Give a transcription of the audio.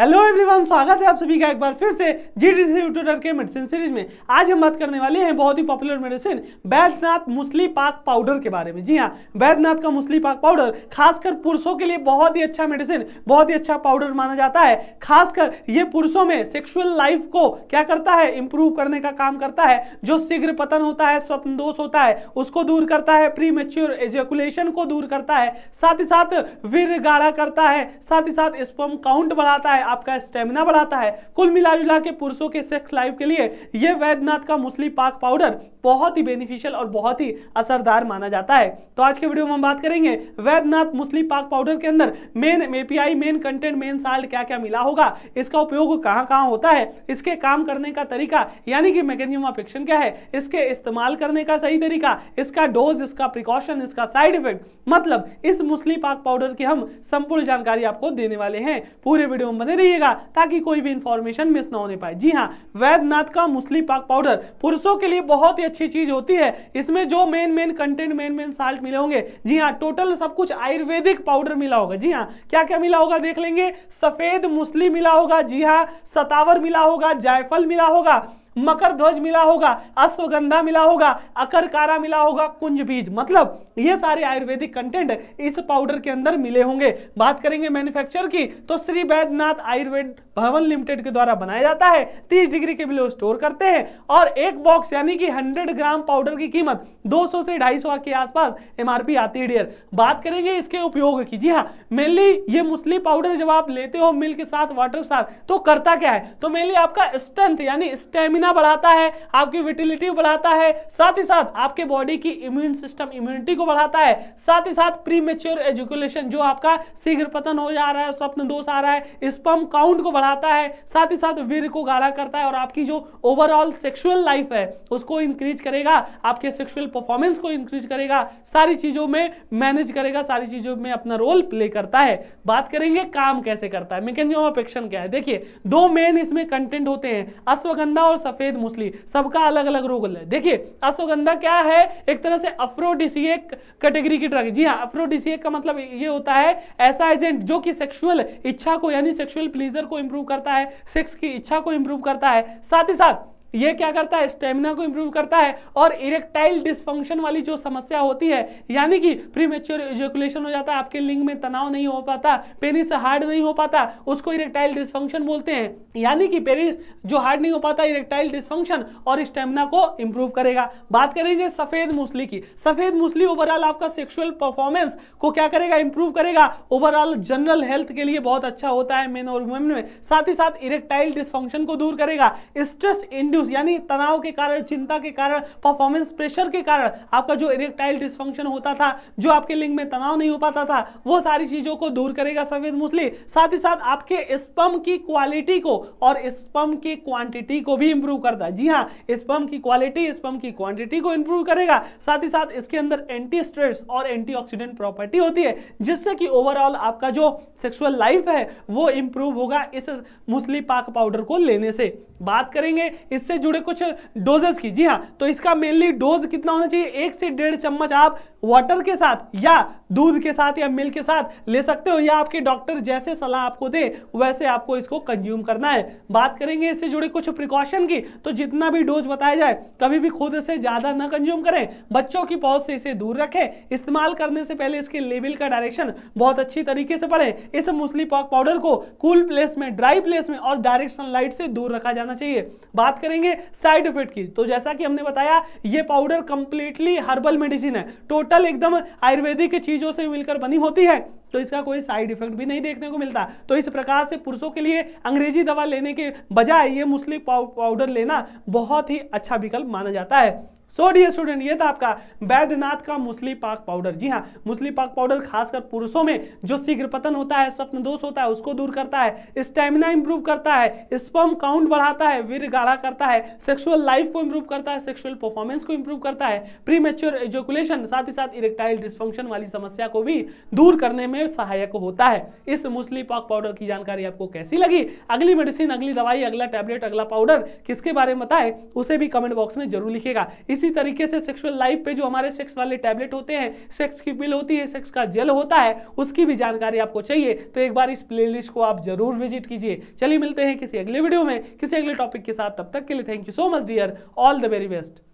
hello everyone स्वागत है आप सभी का एक बार फिर से जी डी सी यूट्यूटर के मेडिसिन सीरीज में आज हम बात करने वाले हैं बहुत ही popular medicine Baidyanath Musli Pak powder के बारे में जी हाँ वैद्यनाथ का मुस्ली पाक पाउडर खासकर पुरुषों के लिए बहुत ही अच्छा मेडिसिन बहुत ही अच्छा पाउडर माना जाता है खासकर ये पुरुषों में सेक्शुअल लाइफ को क्या करता है इम्प्रूव करने का काम करता है जो शीघ्र पतन होता है स्वप्न दोष होता है उसको दूर करता है प्री मेच्योर एजुकुलेशन को दूर करता है साथ ही साथ वीर गाढ़ा करता है साथ ही साथ स्पम काउंट बढ़ाता है आपका स्टेमिना बढ़ाता है कुल मिला के पुरुषों के सेक्स लाइफ के लिए यह वैद्यनाथ का मुस्लिम पाक पाउडर बहुत ही बेनिफिशियल और बहुत ही असरदार माना जाता है तो आज के वीडियो में हम बात करेंगे वैद्यनाथ मुस्लिम पाक पाउडर के अंदर main API main content main salt क्या क्या मिला होगा इसका उपयोग कहाँ कहाँ होता है इसके काम करने का तरीका यानी कि मैकेनियम ऑफ एक्शन क्या है इसके इस्तेमाल करने का सही तरीका इसका डोज इसका प्रिकॉशन इसका साइड इफेक्ट मतलब इस मुस्लिम पाक पाउडर की हम संपूर्ण जानकारी आपको देने वाले हैं पूरे वीडियो में बने रहिएगा ताकि कोई भी इंफॉर्मेशन मिस ना होने पाए जी हाँ वैद्यनाथ का मुस्लिम पाक पाउडर पुरुषों के लिए बहुत ही अच्छी चीज होती है इसमें जो main main content main main salt मिले होंगे जी हाँ टोटल सब कुछ आयुर्वेदिक पाउडर मिला होगा जी हाँ क्या क्या मिला होगा देख लेंगे सफेद मुस्लिम मिला होगा जी हाँ सतावर मिला होगा जायफल मिला होगा मकर ध्वज मिला होगा अश्वगंधा मिला होगा अकरकारा मिला होगा कुंज बीज मतलब ये सारे आयुर्वेदिक कंटेंट इस पाउडर के अंदर मिले होंगे बात करेंगे मैन्युफैक्चर की तो श्री बैद्यनाथ आयुर्वेद भवन लिमिटेड के द्वारा बनाया जाता है तीस डिग्री के बिलो स्टोर करते हैं और एक बॉक्स यानी कि हंड्रेड ग्राम पाउडर की कीमत दो से ढाई के आसपास एम आती है डियर बात करेंगे इसके उपयोग की जी हाँ मेनली ये मुस्लिम पाउडर जब आप लेते हो मिल्क के साथ वाटर के साथ तो करता क्या है तो मेनली आपका स्ट्रेंथ यानी स्टेमिना स्टेमिना बढ़ाता है आपकी विटिलिटी बढ़ाता है साथ ही साथ आपके बॉडी की इम्यून सिस्टम इम्यूनिटी को बढ़ाता है साथ ही साथ प्री मेच्योर एजुकुलेशन जो आपका शीघ्र पतन हो जा रहा है स्वप्न दोष आ रहा है स्पम काउंट को बढ़ाता है साथ ही साथ वीर को गाढ़ा करता है और आपकी जो ओवरऑल सेक्सुअल लाइफ है उसको इंक्रीज करेगा आपके सेक्सुअल परफॉर्मेंस को इंक्रीज करेगा सारी चीज़ों में मैनेज करेगा सारी चीज़ों में अपना रोल प्ले करता है बात करेंगे काम कैसे करता है मैकेनिज्म ऑफ एक्शन क्या है देखिए दो मेन इसमें कंटेंट होते हैं अश्वगंधा और सफेद मुसली सबका अलग अलग रोग है देखिए अश्वगंधा क्या है एक तरह से अफ्रोडिसिएक कैटेगरी की ड्रग जी हाँ अफ्रोडिसिएक का मतलब ये होता है ऐसा एजेंट जो कि सेक्सुअल इच्छा को यानी सेक्सुअल प्लीजर को इंप्रूव करता है सेक्स की इच्छा को इंप्रूव करता है साथ ही साथ ये क्या करता है स्टेमिना को इंप्रूव करता है और इरेक्टाइल डिसफंक्शन वाली जो समस्या होती है यानी कि प्रीमेच्योर इजोकुलेशन हो जाता है आपके लिंग में तनाव नहीं हो पाता पेनिस हार्ड नहीं हो पाता उसको इरेक्टाइल डिसफंक्शन बोलते हैं यानी कि पेनिस जो हार्ड नहीं हो पाता इरेक्टाइल डिसफंक्शन और स्टेमिना को इंप्रूव करेगा बात करेंगे सफेद मूसली की सफेद मूसली ओवरऑल आपका सेक्सुअल परफॉर्मेंस को क्या करेगा इंप्रूव करेगा ओवरऑल जनरल हेल्थ के लिए बहुत अच्छा होता है मेन और वुमेन में साथ ही साथ इरेक्टाइल डिसफंक्शन को दूर करेगा स्ट्रेस इंड्यू इंड्यूस यानी तनाव के कारण चिंता के कारण परफॉर्मेंस प्रेशर के कारण आपका जो इरेक्टाइल डिस्फंक्शन होता था जो आपके लिंग में तनाव नहीं हो पाता था वो सारी चीजों को दूर करेगा सफेद मूसली साथ ही साथ आपके स्पम की क्वालिटी को और स्पम की क्वांटिटी को भी इंप्रूव करता है जी हाँ स्पम की क्वालिटी स्पम की क्वांटिटी को इंप्रूव करेगा साथ ही साथ इसके अंदर एंटी स्ट्रेस और एंटीऑक्सीडेंट प्रॉपर्टी होती है जिससे कि ओवरऑल आपका जो सेक्सुअल लाइफ है वो इंप्रूव होगा इस मुस्लिम पाक पाउडर को लेने से बात करेंगे इस इससे जुड़े कुछ डोजेस की जी हाँ तो इसका मेनली डोज कितना होना चाहिए एक से डेढ़ चम्मच आप वाटर के साथ या दूध के साथ या मिल्क के साथ ले सकते हो या आपके डॉक्टर जैसे सलाह आपको दे वैसे आपको इसको कंज्यूम करना है बात करेंगे इससे जुड़े कुछ प्रिकॉशन की तो जितना भी डोज बताया जाए कभी भी खुद से ज़्यादा ना कंज्यूम करें बच्चों की पौध से इसे दूर रखें इस्तेमाल करने से पहले इसके लेवल का डायरेक्शन बहुत अच्छी तरीके से पढ़ें इस मुस्लिम पॉक पाउडर को कूल प्लेस में ड्राई प्लेस में और डायरेक्ट सनलाइट से दूर रखा जाना चाहिए बात करें करेंगे साइड इफेक्ट की तो जैसा कि हमने बताया ये पाउडर कंप्लीटली हर्बल मेडिसिन है टोटल एकदम आयुर्वेदिक चीजों से मिलकर बनी होती है तो इसका कोई साइड इफेक्ट भी नहीं देखने को मिलता तो इस प्रकार से पुरुषों के लिए अंग्रेजी दवा लेने के बजाय ये मुस्लिम पाउडर लेना बहुत ही अच्छा विकल्प माना जाता है सो डियर स्टूडेंट ये था आपका बैद्यनाथ का मुस्लि पाक पाउडर जी हाँ मुस्लि पाक पाउडर खासकर पुरुषों में जो शीघ्र पतन होता है स्वप्न दोष होता है उसको दूर करता है स्टेमिना इंप्रूव करता है स्पम काउंट बढ़ाता है वीर गाढ़ा करता है सेक्सुअल लाइफ को इंप्रूव करता है सेक्सुअल परफॉर्मेंस को इंप्रूव करता है प्री मेच्योर एजोकुलेशन साथ ही साथ इरेक्टाइल डिस्फंक्शन वाली समस्या को भी दूर करने में सहायक होता है इस मुस्लि पाक पाउडर की जानकारी आपको कैसी लगी अगली मेडिसिन अगली दवाई अगला टैबलेट अगला पाउडर किसके बारे में बताए उसे भी कमेंट बॉक्स में जरूर लिखेगा इस इसी तरीके से सेक्सुअल लाइफ पे जो हमारे सेक्स वाले टैबलेट होते हैं सेक्स की बिल होती है सेक्स का जेल होता है उसकी भी जानकारी आपको चाहिए तो एक बार इस प्ले को आप जरूर विजिट कीजिए चलिए मिलते हैं किसी अगले वीडियो में किसी अगले टॉपिक के साथ तब तक के लिए thank you so much dear all the very best